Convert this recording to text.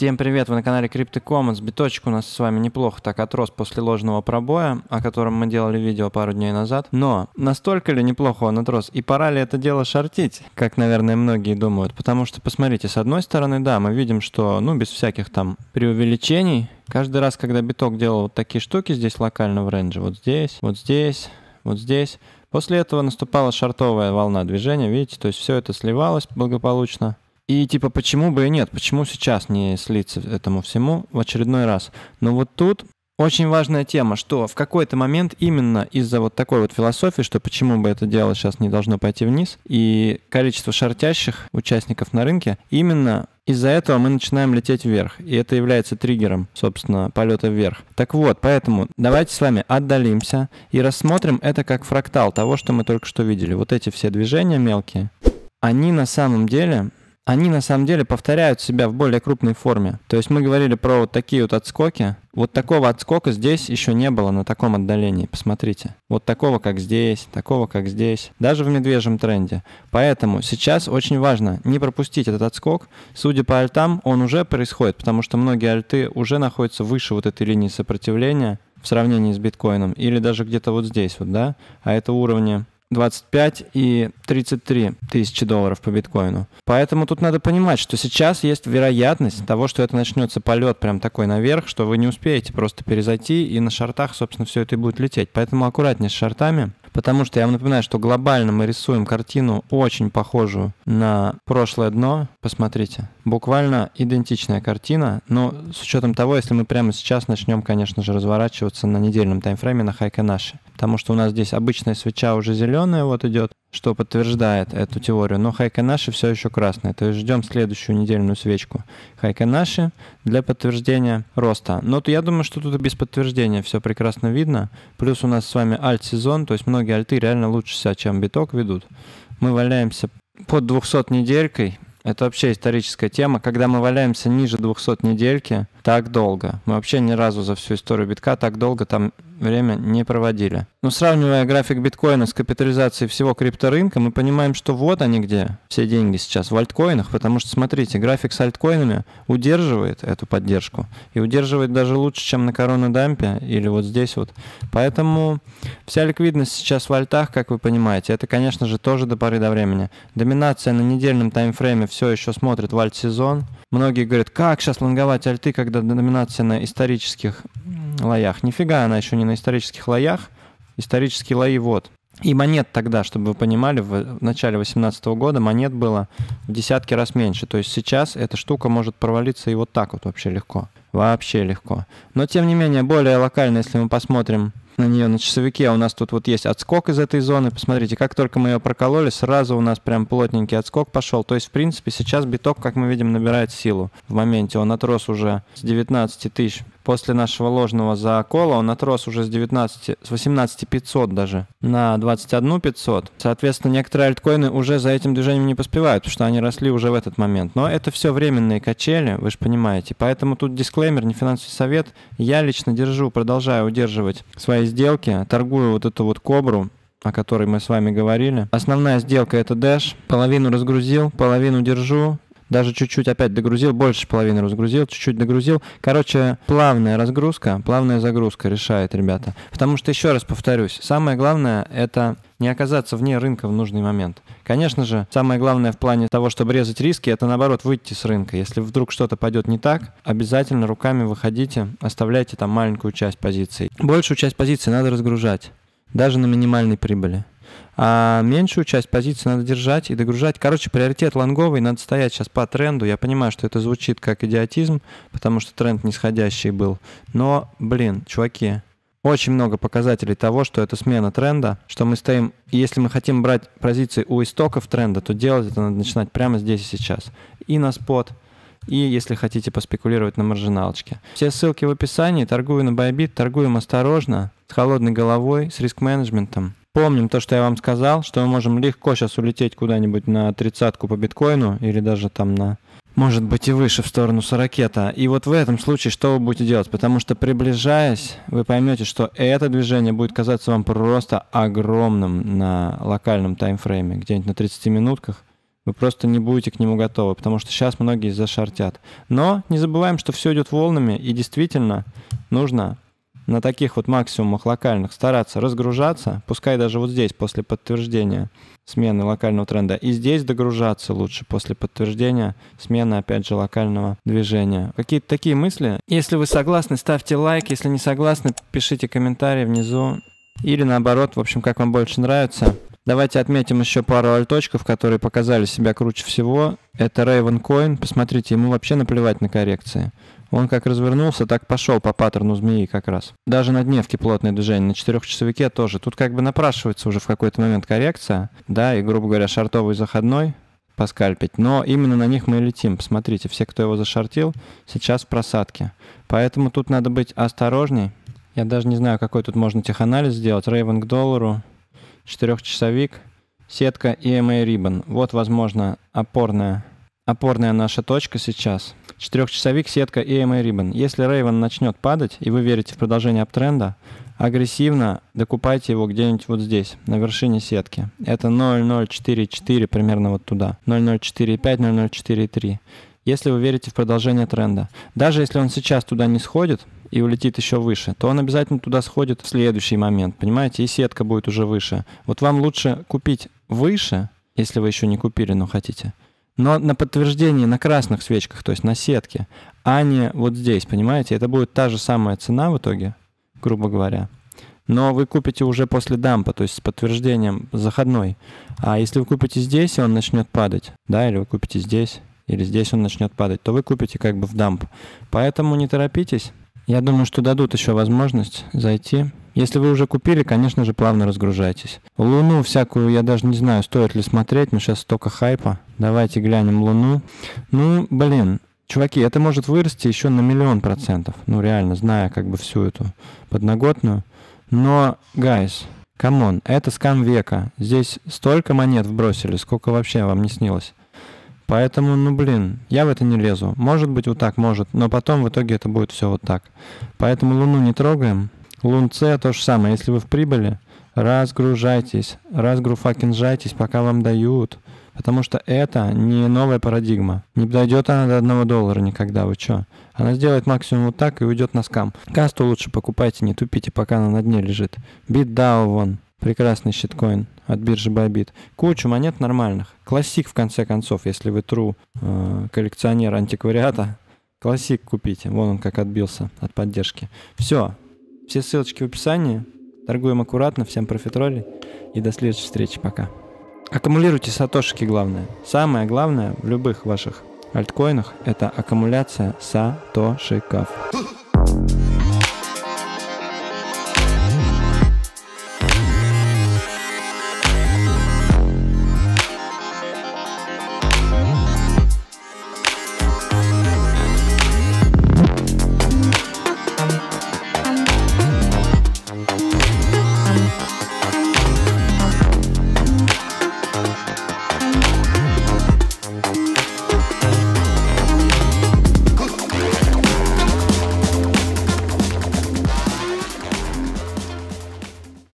Всем привет, вы на канале Crypto Commons. Биточек у нас с вами неплохо так отрос после ложного пробоя, о котором мы делали видео пару дней назад. Но настолько ли неплохо он отрос? И пора ли это дело шортить, как, наверное, многие думают? Потому что, посмотрите, с одной стороны, да, мы видим, что, ну, без всяких там преувеличений, каждый раз, когда биток делал вот такие штуки здесь локально в рендже, вот здесь, вот здесь, вот здесь, После этого наступала шартовая волна движения, видите, то есть все это сливалось благополучно. И типа, почему бы и нет, почему сейчас не слиться этому всему в очередной раз? Но вот тут очень важная тема, что в какой-то момент именно из-за вот такой вот философии, что почему бы это дело сейчас не должно пойти вниз, и количество шортящих участников на рынке, именно из-за этого мы начинаем лететь вверх, и это является триггером, собственно, полета вверх. Так вот, поэтому давайте с вами отдалимся и рассмотрим это как фрактал того, что мы только что видели. Вот эти все движения мелкие, они на самом деле они на самом деле повторяют себя в более крупной форме. То есть мы говорили про вот такие вот отскоки. Вот такого отскока здесь еще не было на таком отдалении, посмотрите. Вот такого, как здесь, такого, как здесь, даже в медвежьем тренде. Поэтому сейчас очень важно не пропустить этот отскок. Судя по альтам, он уже происходит, потому что многие альты уже находятся выше вот этой линии сопротивления в сравнении с биткоином, или даже где-то вот здесь вот, да, а это уровни 25 и 33 тысячи долларов по биткоину. Поэтому тут надо понимать, что сейчас есть вероятность того, что это начнется полет прям такой наверх, что вы не успеете просто перезайти, и на шартах, собственно, все это и будет лететь. Поэтому аккуратнее с шартами. Потому что я вам напоминаю, что глобально мы рисуем картину очень похожую на прошлое дно. Посмотрите, буквально идентичная картина, но с учетом того, если мы прямо сейчас начнем, конечно же, разворачиваться на недельном таймфрейме на хайка наши. Потому что у нас здесь обычная свеча уже зеленая вот идет, что подтверждает эту теорию. Но Хайканаши все еще красная. То есть ждем следующую недельную свечку Хайканаши для подтверждения роста. Но то я думаю, что тут без подтверждения все прекрасно видно. Плюс у нас с вами альт-сезон, то есть многие альты реально лучше себя, чем биток ведут. Мы валяемся под 200 неделькой. Это вообще историческая тема, когда мы валяемся ниже 200 недельки так долго. Мы вообще ни разу за всю историю битка так долго там время не проводили. Но сравнивая график биткоина с капитализацией всего крипторынка, мы понимаем, что вот они где, все деньги сейчас, в альткоинах, потому что, смотрите, график с альткоинами удерживает эту поддержку и удерживает даже лучше, чем на коронадампе или вот здесь вот. Поэтому вся ликвидность сейчас в альтах, как вы понимаете, это, конечно же, тоже до поры до времени. Доминация на недельном таймфрейме все еще смотрит в альт-сезон. Многие говорят, как сейчас лонговать альты, когда доминация на исторических лоях. Нифига она еще не на исторических лоях. Исторические лои вот. И монет тогда, чтобы вы понимали, в начале 2018 года монет было в десятки раз меньше. То есть сейчас эта штука может провалиться и вот так вот вообще легко. Вообще легко. Но тем не менее, более локально, если мы посмотрим на нее на часовике, у нас тут вот есть отскок из этой зоны. Посмотрите, как только мы ее прокололи, сразу у нас прям плотненький отскок пошел. То есть, в принципе, сейчас биток, как мы видим, набирает силу. В моменте он отрос уже с 19 тысяч после нашего ложного закола он отрос уже с 19, с 18 500 даже на 21 500. Соответственно, некоторые альткоины уже за этим движением не поспевают, потому что они росли уже в этот момент. Но это все временные качели, вы же понимаете. Поэтому тут дисклеймер, не финансовый совет. Я лично держу, продолжаю удерживать свои сделки, торгую вот эту вот кобру, о которой мы с вами говорили. Основная сделка это Dash. Половину разгрузил, половину держу даже чуть-чуть опять догрузил, больше половины разгрузил, чуть-чуть догрузил. Короче, плавная разгрузка, плавная загрузка решает, ребята. Потому что, еще раз повторюсь, самое главное — это не оказаться вне рынка в нужный момент. Конечно же, самое главное в плане того, чтобы резать риски, это наоборот выйти с рынка. Если вдруг что-то пойдет не так, обязательно руками выходите, оставляйте там маленькую часть позиции. Большую часть позиции надо разгружать, даже на минимальной прибыли. А меньшую часть позиции надо держать и догружать. Короче, приоритет лонговый, надо стоять сейчас по тренду. Я понимаю, что это звучит как идиотизм, потому что тренд нисходящий был. Но, блин, чуваки, очень много показателей того, что это смена тренда, что мы стоим... Если мы хотим брать позиции у истоков тренда, то делать это надо начинать прямо здесь и сейчас. И на спот, и если хотите поспекулировать на маржиналочке. Все ссылки в описании. Торгую на Bybit, торгуем осторожно, с холодной головой, с риск-менеджментом. Помним то, что я вам сказал, что мы можем легко сейчас улететь куда-нибудь на тридцатку по биткоину или даже там на может быть и выше в сторону сорокета. И вот в этом случае что вы будете делать? Потому что приближаясь, вы поймете, что это движение будет казаться вам просто огромным на локальном таймфрейме, где-нибудь на 30 минутках. Вы просто не будете к нему готовы, потому что сейчас многие зашортят. Но не забываем, что все идет волнами, и действительно нужно на таких вот максимумах локальных стараться разгружаться, пускай даже вот здесь после подтверждения смены локального тренда, и здесь догружаться лучше после подтверждения смены, опять же, локального движения. Какие-то такие мысли. Если вы согласны, ставьте лайк, если не согласны, пишите комментарии внизу. Или наоборот, в общем, как вам больше нравится. Давайте отметим еще пару альточков, которые показали себя круче всего. Это Raven Coin. Посмотрите, ему вообще наплевать на коррекции. Он как развернулся, так пошел по паттерну змеи как раз. Даже на дневке плотное движение, на четырехчасовике тоже. Тут как бы напрашивается уже в какой-то момент коррекция, да, и, грубо говоря, шартовый заходной поскальпить. Но именно на них мы и летим. Посмотрите, все, кто его зашортил, сейчас в просадке. Поэтому тут надо быть осторожней. Я даже не знаю, какой тут можно теханализ сделать. Рейвен к доллару четырехчасовик, сетка и EMA Ribbon. Вот, возможно, опорная, опорная наша точка сейчас. Четырехчасовик, сетка и EMA Ribbon. Если Raven начнет падать, и вы верите в продолжение аптренда, агрессивно докупайте его где-нибудь вот здесь, на вершине сетки. Это 0,044, примерно вот туда. 0,045, 0,043. Если вы верите в продолжение тренда. Даже если он сейчас туда не сходит, и улетит еще выше, то он обязательно туда сходит в следующий момент, понимаете, и сетка будет уже выше. Вот вам лучше купить выше, если вы еще не купили, но хотите, но на подтверждении на красных свечках, то есть на сетке, а не вот здесь, понимаете? Это будет та же самая цена в итоге, грубо говоря. Но вы купите уже после дампа, то есть с подтверждением заходной. А если вы купите здесь, и он начнет падать, да, или вы купите здесь, или здесь он начнет падать, то вы купите как бы в дамп. Поэтому не торопитесь, я думаю, что дадут еще возможность зайти. Если вы уже купили, конечно же, плавно разгружайтесь. Луну всякую я даже не знаю, стоит ли смотреть, но сейчас столько хайпа. Давайте глянем Луну. Ну, блин, чуваки, это может вырасти еще на миллион процентов. Ну, реально, зная как бы всю эту подноготную. Но, гайс, камон, это скам века. Здесь столько монет вбросили, сколько вообще вам не снилось. Поэтому, ну блин, я в это не лезу. Может быть вот так, может, но потом в итоге это будет все вот так. Поэтому Луну не трогаем. Лунце то же самое. Если вы в прибыли, разгружайтесь, разгруфакинжайтесь, пока вам дают. Потому что это не новая парадигма. Не дойдет она до одного доллара никогда, вы чё? Она сделает максимум вот так и уйдет на скам. Касту лучше покупайте, не тупите, пока она на дне лежит. Бит DAO вон, Прекрасный щиткоин от биржи Bybit. Кучу монет нормальных. Классик, в конце концов, если вы true э, коллекционер антиквариата, классик купите. Вон он как отбился от поддержки. Все. Все ссылочки в описании. Торгуем аккуратно. Всем профитроли И до следующей встречи. Пока. Аккумулируйте сатошики, главное. Самое главное в любых ваших альткоинах – это аккумуляция сатошиков.